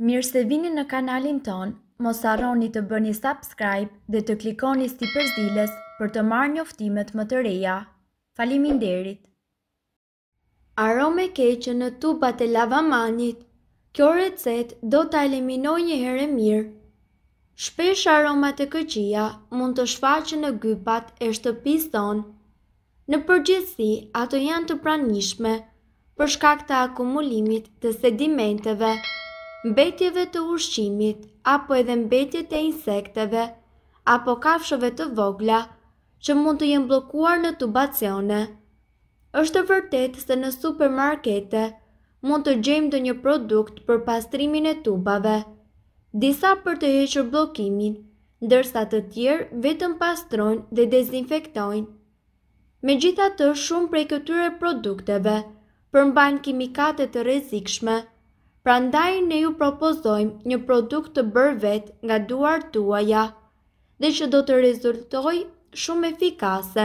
Mirë se vini në kanalin ton, mos arroni të bëni subscribe dhe të klikoni sti përzdiles për të marrë një më të reja. Falimin derit! Arome keqë në tubat e lavamanit, kjo recet do të eliminoj një herë mirë. Shpesh aromat e këqia mund të shfaqë në gypat e shtëpis tonë. Në përgjithsi, ato janë të pranishme, shkak të akumulimit të sedimenteve, mbetjeve të ushqimit, apo edhe mbetje të insekteve, apo kafshove të vogla, që mund të jenë blokuar në tubacione. Êshtë vërtet se në supermarkete mund të gjejmë të një produkt për pastrimin e tubave, disa për të hequr blokimin, ndërsa të tjerë vetëm pastrojnë dhe dezinfektojnë. Me gjitha të shumë prej këtyre produkteve, përmbajnë kimikate të rezikshme, pra ndaj ne ju propozojmë një produkt të bërë vetë nga duar tuaja dhe që do të rezultoj shumë efikase.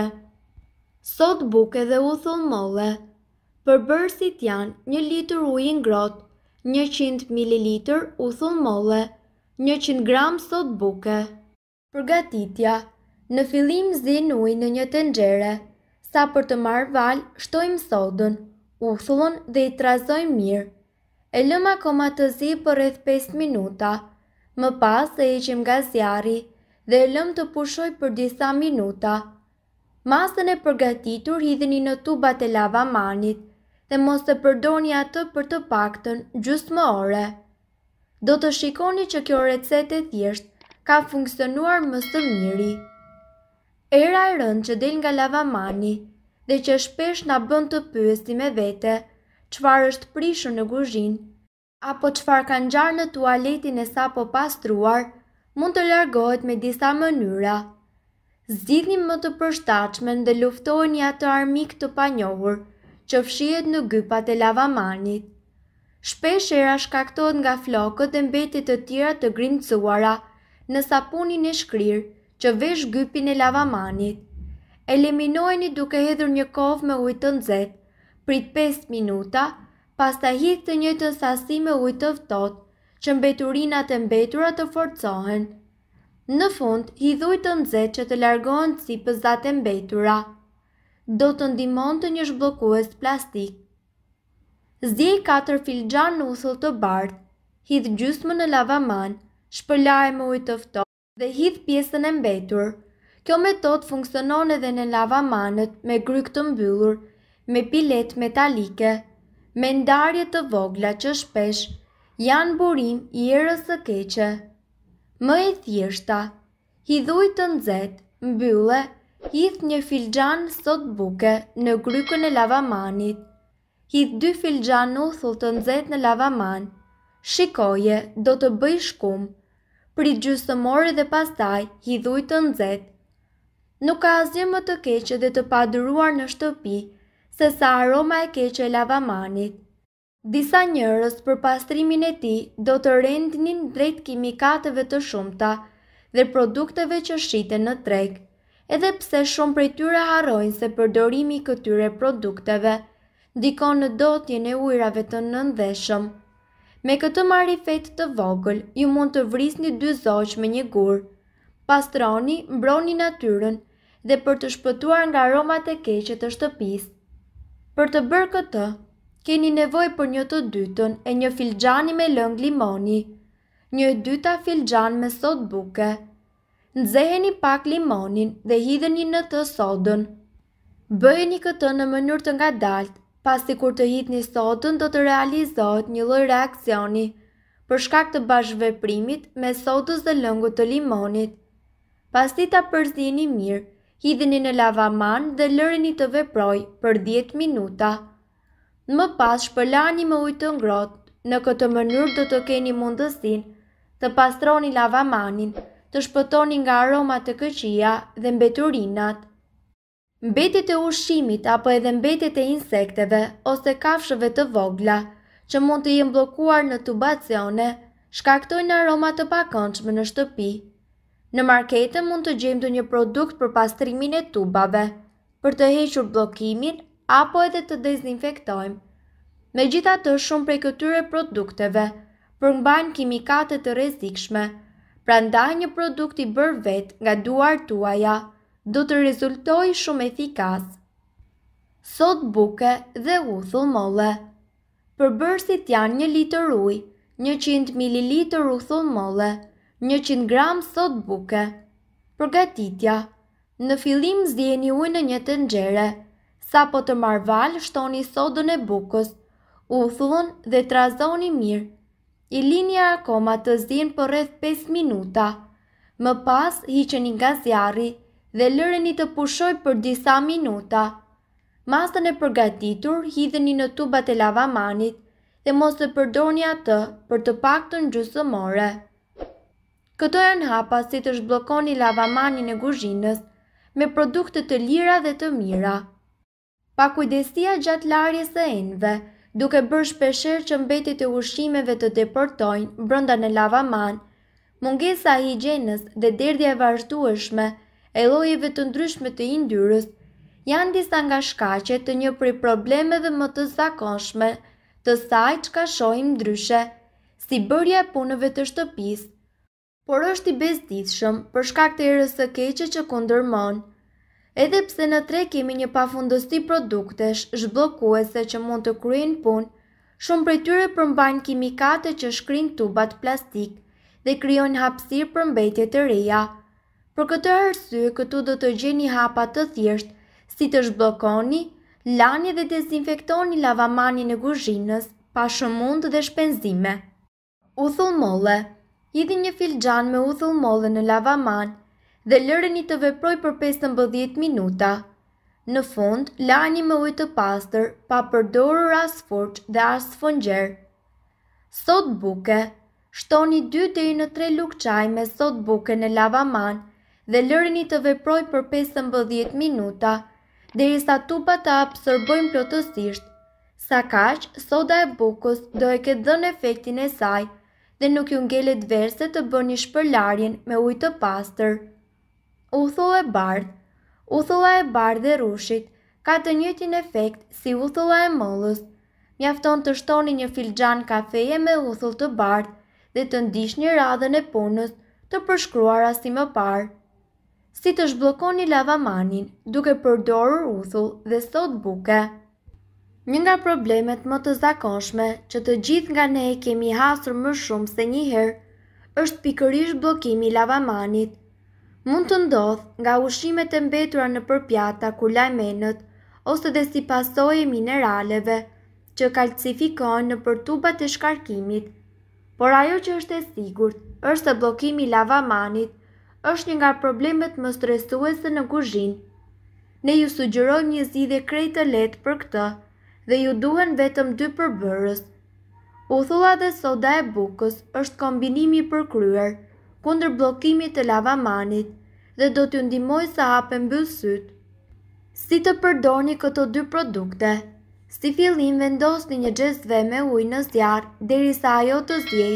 Sot buke dhe u thonë për bërësit janë një litur ujë ngrotë, 100 ml u thonë molle, 100 gram sot buke. Përgatitja, në filim zin ujë në një tëngjere, sa për të marë valë, shtojmë sodën, u thonë dhe i trazojmë mirë e lëm akoma të zi për rreth 5 minuta. Më pas e iqim nga zjari dhe e lëm të pushoj për disa minuta. Masën e përgatitur hidhini në tubat e lava manit dhe mos të përdoni atë për të pakten gjusë më ore. Do të shikoni që kjo recet e thjesht ka funksionuar më së miri. Era e rënd që del nga lava mani dhe që shpesh na bën të pyesi me vete – qëfar është prishur në guzhin, apo qëfar kanë gjarë në tualetin e sa po pastruar, mund të largohet me disa mënyra. Zidhni më të në dhe luftohen një atë armik të panjohur, që fshiet në gypat e lavamanit. Shpesh era shkaktohet nga flokët e mbetit të tjera të grimcuara në sapunin e shkrir që vesh gypin e lavamanit. Eliminojni duke hedhur një kovë me ujtë të nxehtë prit 5 minuta, pasta hik të një të sasi me ujtë të vëtot që mbeturinat e mbeturat të forcohen. Në fund, hidhuj të nëzhe që të largohen si pëzat e mbetura. Do të ndimon të një shblokues plastik. Zdjej 4 filxan në usull të bardh, hidh gjusmë në lavaman, shpëllaj me ujtë të vëtot dhe hidh pjesën e mbetur. Kjo metod funksionon edhe në lavamanët me gryk të mbyllur, me pilet metalike, me ndarje të vogla që shpesh, janë burim i erës të keqe. Më e thjeshta, hidhuj të nëzet, mbylle, hith një filgjan sot buke në grykën e lavamanit. Hith dy filgjan uthull të nëzet në lavaman, shikoje do të bëj shkum, pri gjusë të dhe pastaj hidhuj të nëzet. Nuk ka asgjë më të keqe dhe të padruar në shtëpi, se sa aroma e keqe e lavamanit. Disa njërës për pastrimin e ti do të rendinin drejt kimikateve të shumta dhe produkteve që shiten në treg, edhe pse shumë prej tyre harojnë se përdorimi këtyre produkteve dikon në dotjen e ujrave të nëndeshëm. Me këtë marifet të vogël, ju mund të vrisni dy zoq me një gurë, pastroni, mbroni natyrën dhe për të shpëtuar nga aromat e keqe të shtëpisë. Për të bërë këtë, keni nevoj për një të dytën e një filgjani me lëng limoni, një dyta filxan me sot buke. Nëzeheni pak limonin dhe hidheni në të sodën. Bëjeni këtë në mënyrë të nga daltë, pasi kur të hitni sodën do të realizohet një lloj reakcioni për shkak të bashkëveprimit me sotës dhe lëngë të limonit. Pasti ta përzini mirë, Hidheni në lavaman dhe lëreni të veproj për 10 minuta. Më pas shpëlani me ujtë të ngrotë, në këtë mënyrë do të keni mundësin të pastroni lavamanin, të shpëtoni nga aromat të këqia dhe mbeturinat. Mbetit e ushqimit apo edhe mbetit e insekteve ose kafshëve të vogla që mund të jenë blokuar në tubacione, shkaktojnë aromat të pakonçme në shtëpi. Në markete mund të gjejmë të një produkt për pastrimin e tubave, për të hequr blokimin, apo edhe të dezinfektojmë. Me gjitha të shumë prej këtyre produkteve, për mbajnë kimikate të rezikshme, pra nda një produkt i bërë vetë nga duar tuaja, do të rezultoj shumë efikas. Sot buke dhe u thumolle Për janë një litër uj, 100 ml u thumolle, 100 gram sot buke. Përgatitja Në filim zjeni ujë në një të nxere, sa po të marval shtoni sodën e bukës, u thunë dhe trazoni mirë. I linja akoma të zjenë për rreth 5 minuta, më pas hiqeni nga zjarri dhe lëreni të pushoj për disa minuta. Masën e përgatitur hidheni në tubat e lavamanit dhe mos të përdoni atë për të pak të në gjusëmore. Këto janë hapa si të shblokoni lavamanin e guzhinës me produkte të lira dhe të mira. Pa kujdesia gjatë larjes e enve, duke bërë shpesher që mbetit e ushimeve të deportojnë brënda në lavaman, mungesa higjenës dhe derdhja e vazhdueshme e lojeve të ndryshme të indyrës, janë disa nga shkache të një probleme problemeve më të zakonshme të sajtë që ka shojmë ndryshe, si bërja punëve të shtëpisë, por është i bezdithshëm për shkak të erës të keqe që kundërmon. Edhe pse në tre kemi një pafundësti produktesh zhbllokuese që mund të kryejnë punë, shumë prej tyre përmbajnë kimikate që shkrin tubat plastik dhe krijojnë hapësirë për mbetje të reja. Për këtë arsye, këtu do të gjeni hapa të thjeshtë si të zhbllokoni, lani dhe dezinfektoni lavamanin e kuzhinës pa mund dhe shpenzime. U thull molle hidhi një filxhan me uthull mollë në lavaman dhe lëreni të veproj për 15 minuta. Në fund, lani me ujtë pastër, pa përdorur as forç dhe as fongjer. Sot buke, shtoni 2 dhe i në 3 lukë qaj me sot buke në lavaman dhe lëreni të veproj për 15 minuta, dhe i sa tupa të absorbojmë plotësisht, sa kash soda e bukës do e këtë dhën efektin e sajë, dhe nuk ju ngellit verse të bë një shpërlarjen me ujtë të pastër. U thua e bardh, u thua e bardh dhe rushit, ka të njëtin efekt si u thua e mëllës. Mjafton të shtoni një filxan kafeje me u të bardh dhe të ndish një radhën e punës të përshkruar asimë më parë. Si të shblokoni lavamanin duke përdorur uthull dhe sot buke. Një nga problemet më të zakonshme që të gjithë nga ne kemi hasër më shumë se njëherë, është pikërish blokimi lavamanit. Mund të ndodhë nga ushimet e mbetura në përpjata kur lajmenët, ose dhe si pasoj e mineraleve që kalcifikon në përtubat e shkarkimit. Por ajo që është e sigur, është të blokimi lavamanit, është një nga problemet më stresuese në guzhin. Ne ju sugjerojmë një zidhe krejtë e letë për këtë, dhe ju duhen vetëm dy përbërës. Uthulla dhe soda e bukës është kombinimi përkryer kundër blokimit të lavamanit dhe do t'ju ndimoj sa hapen bëllësyt. Si të përdoni këto dy produkte? Si fillim vendos një një gjestve me ujë në zjarë deri sa ajo të zjej.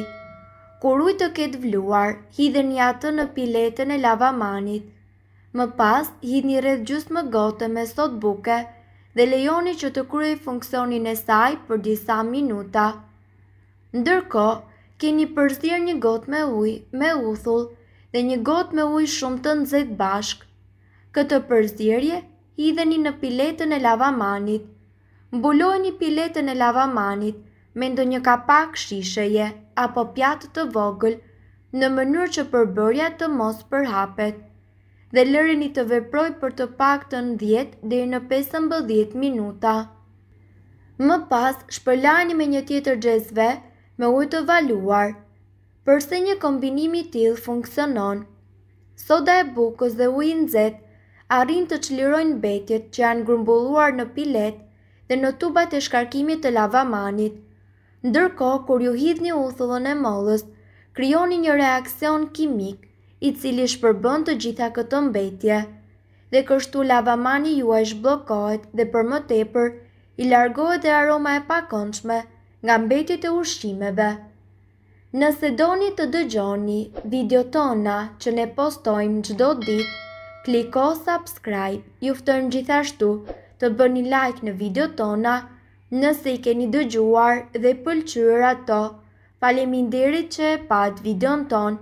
Kur ujë të ketë vluar, hidhe një atë në piletën e lavamanit. Më pas, hidhe një redhë gjusë më gote me sot buke dhe lejoni që të kryej funksionin e saj për disa minuta. Ndërko, keni përzir një gotë me ujë, me uthull, dhe një gotë me ujë shumë të nëzit bashk. Këtë përzirje, hidheni në piletën e lavamanit. një piletën e lavamanit me ndo një kapak shisheje apo pjatë të vogël në mënyrë që përbërja të mos përhapet dhe lëreni të veproj për të pak të në 10 dhe në 15 minuta. Më pas, shpërlani me një tjetër gjezve me ujë të valuar, përse një kombinimi t'il funksionon. Soda e bukës dhe ujnë nëzet arrin të qlirojnë betjet që janë grumbulluar në pilet dhe në tubat e shkarkimit të lavamanit. Ndërko, kur ju hidh një uthullën e mollës, kryoni një reakcion kimikë, i cili shpërbën të gjitha këtë mbetje. Dhe kështu lavamani juaj shblokohet dhe për më tepër i largohet e aroma e pakonçme nga mbetjet e ushqimeve. Nëse doni të dëgjoni video tona që ne postojmë gjdo dit, kliko subscribe, juftojmë gjithashtu të bëni like në video tona nëse i keni dëgjuar dhe pëlqyra ato, falimin diri që e pat video në tonë,